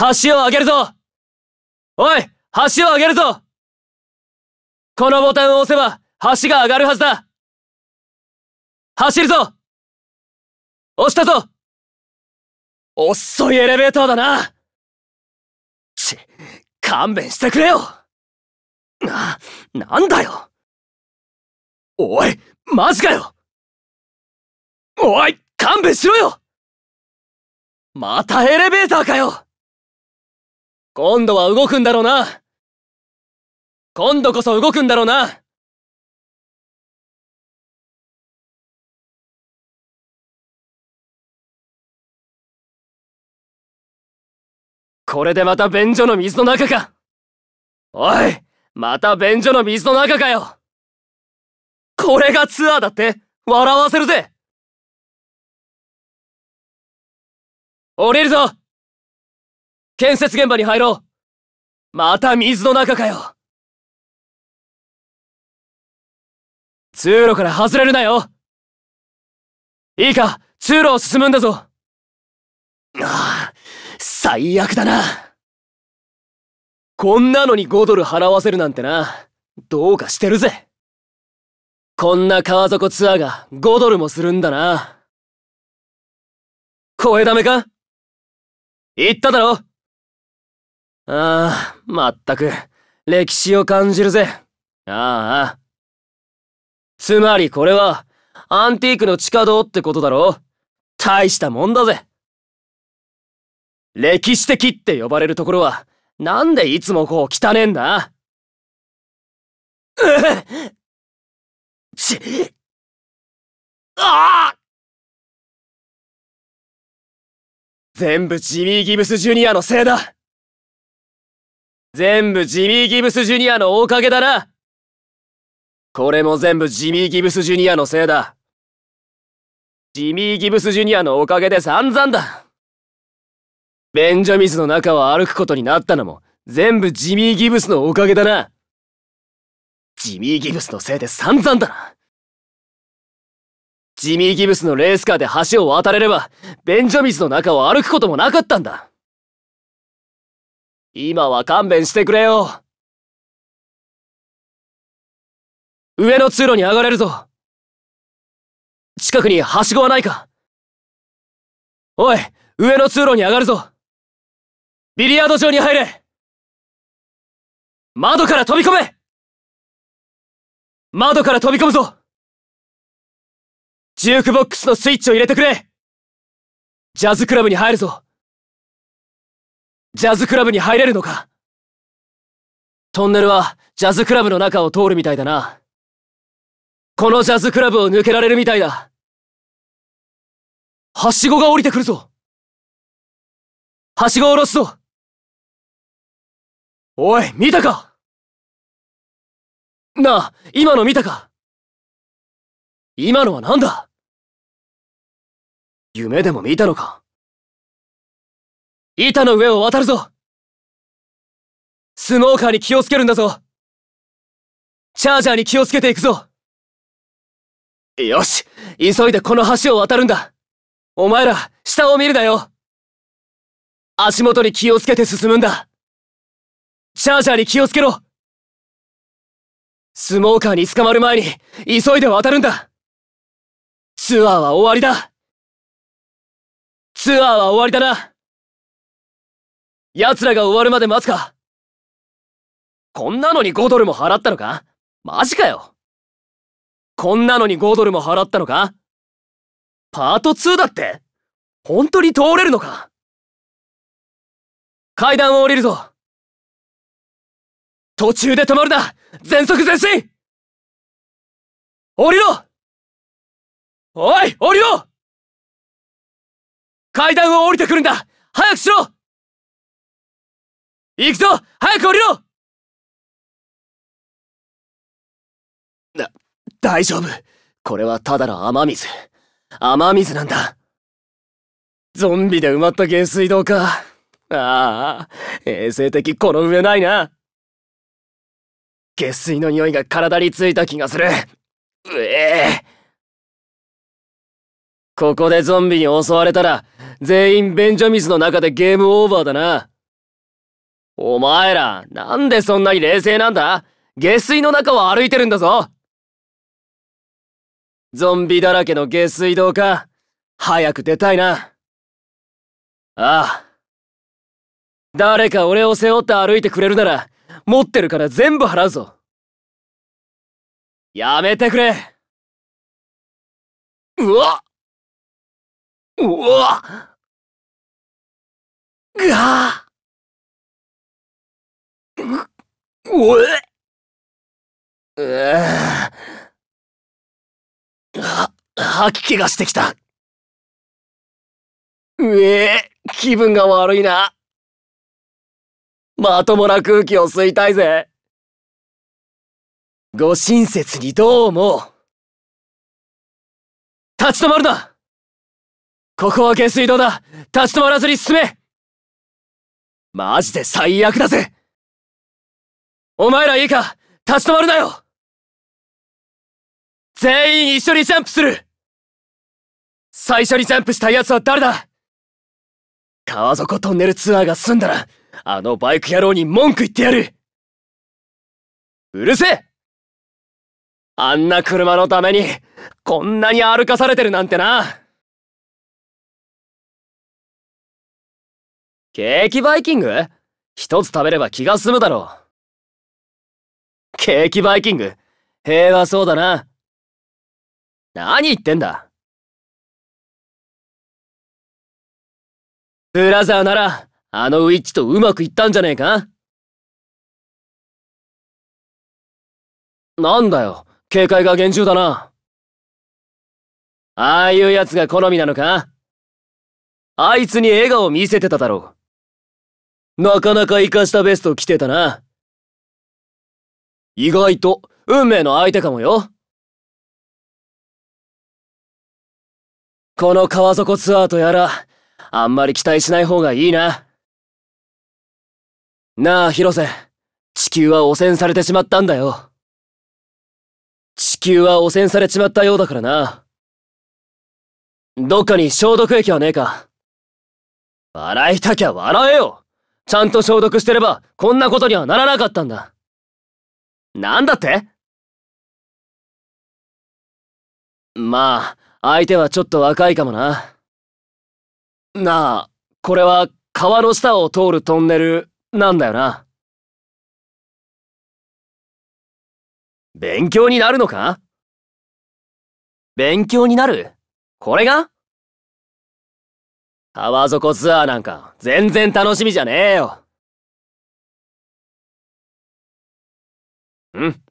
橋を上げるぞおい橋を上げるぞこのボタンを押せば橋が上がるはずだ走るぞ押したぞ遅いエレベーターだなち、勘弁してくれよな、なんだよおい、マジかよおい、勘弁しろよまたエレベーターかよ今度は動くんだろうな今度こそ動くんだろうなこれでまた便所の水の中かおいまた便所の水の中かよこれがツアーだって笑わせるぜ降りるぞ建設現場に入ろうまた水の中かよ通路から外れるなよいいか通路を進むんだぞああ、最悪だな。こんなのに5ドル払わせるなんてな、どうかしてるぜ。こんな川底ツアーが5ドルもするんだな。声だめか言っただろああ、まったく、歴史を感じるぜ。ああ。つまりこれは、アンティークの地下道ってことだろ大したもんだぜ。歴史的って呼ばれるところは、なんでいつもこう汚ねえんだうっ ち、ああ全部ジミー・ギブス・ジュニアのせいだ全部ジミー・ギブス・ジュニアのおかげだなこれも全部ジミー・ギブス・ジュニアのせいだ。ジミー・ギブス・ジュニアのおかげで散々だベンジャミズの中を歩くことになったのも全部ジミー・ギブスのおかげだなジミー・ギブスのせいで散々だなジミー・ギブスのレースカーで橋を渡れればベンジャミズの中を歩くこともなかったんだ今は勘弁してくれよ。上の通路に上がれるぞ。近くにはしごはないかおい、上の通路に上がるぞ。ビリヤード場に入れ窓から飛び込め窓から飛び込むぞジュークボックスのスイッチを入れてくれジャズクラブに入るぞジャズクラブに入れるのかトンネルはジャズクラブの中を通るみたいだな。このジャズクラブを抜けられるみたいだ。はしごが降りてくるぞはしごを下ろすぞおい、見たかなあ、今の見たか今のは何だ夢でも見たのか板の上を渡るぞスモーカーに気をつけるんだぞチャージャーに気をつけていくぞよし急いでこの橋を渡るんだお前ら、下を見るなよ足元に気をつけて進むんだチャージャーに気をつけろスモーカーに捕まる前に、急いで渡るんだツアーは終わりだツアーは終わりだな奴らが終わるまで待つか。こんなのに5ドルも払ったのかマジかよ。こんなのに5ドルも払ったのかパート2だって本当に通れるのか階段を降りるぞ途中で止まるな全速前進降りろおい降りろ階段を降りてくるんだ早くしろ行くぞ早く降りろだ、大丈夫。これはただの雨水。雨水なんだ。ゾンビで埋まった下水道か。ああ、衛生的この上ないな。下水の匂いが体についた気がする。うええ。ここでゾンビに襲われたら、全員便所水の中でゲームオーバーだな。お前ら、なんでそんなに冷静なんだ下水の中を歩いてるんだぞゾンビだらけの下水道か。早く出たいな。ああ。誰か俺を背負って歩いてくれるなら、持ってるから全部払うぞ。やめてくれ。うわうわぐあうえは、吐き気がしてきた。うえ気分が悪いな。まともな空気を吸いたいぜ。ご親切にどう思う立ち止まるなここは下水道だ立ち止まらずに進めマジで最悪だぜお前らいいか立ち止まるなよ全員一緒にジャンプする最初にジャンプした奴は誰だ川底トンネルツアーが済んだら、あのバイク野郎に文句言ってやるうるせえあんな車のために、こんなに歩かされてるなんてな。ケーキバイキング一つ食べれば気が済むだろう。ケーキバイキング、平和そうだな。何言ってんだブラザーなら、あのウィッチとうまくいったんじゃねえかなんだよ、警戒が厳重だな。ああいうやつが好みなのかあいつに笑顔見せてただろう。なかなか活かしたベスト着てたな。意外と運命の相手かもよ。この川底ツアーとやら、あんまり期待しない方がいいな。なあ、広瀬。地球は汚染されてしまったんだよ。地球は汚染されちまったようだからな。どっかに消毒液はねえか。笑いたきゃ笑えよちゃんと消毒してれば、こんなことにはならなかったんだ。なんだってまあ、相手はちょっと若いかもな。なあ、これは川の下を通るトンネルなんだよな。勉強になるのか勉強になるこれが川底ツアーなんか全然楽しみじゃねえよ。うん。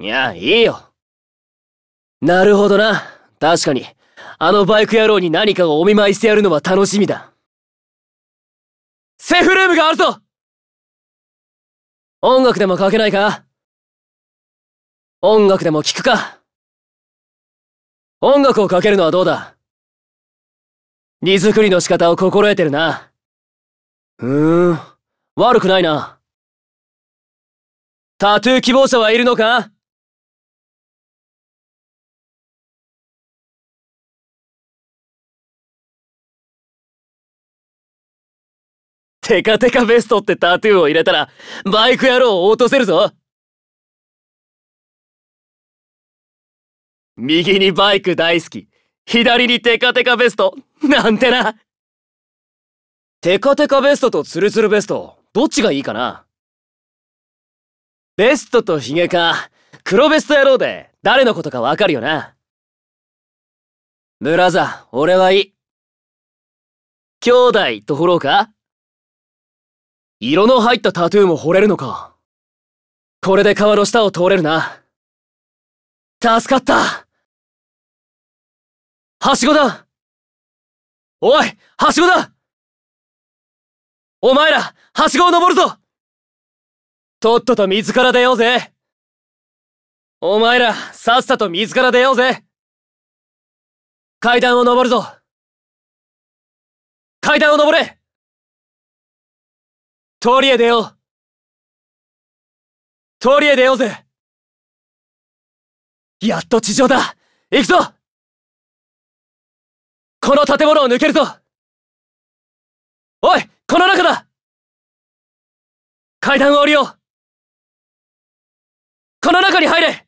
いや、いいよ。なるほどな。確かに、あのバイク野郎に何かをお見舞いしてやるのは楽しみだ。セーフルームがあるぞ音楽でもかけないか音楽でも聴くか音楽をかけるのはどうだ荷造りの仕方を心得てるな。うーん、悪くないな。タトゥー希望者はいるのかテカテカベストってタトゥーを入れたらバイク野郎を落とせるぞ右にバイク大好き左にテカテカベストなんてなテカテカベストとツルツルベストどっちがいいかなベストとヒゲか黒ベスト野郎で誰のことかわかるよなブラザー俺はいい兄弟と掘ろうか色の入ったタトゥーも掘れるのかこれで川の下を通れるな助かったはしごだおいはしごだお前らはしごを登るぞとっとと水から出ようぜお前ら、さっさと水から出ようぜ階段を登るぞ階段を登れ通りへ出よう通りへ出ようぜやっと地上だ行くぞこの建物を抜けるぞおいこの中だ階段を降りようこの中に入れ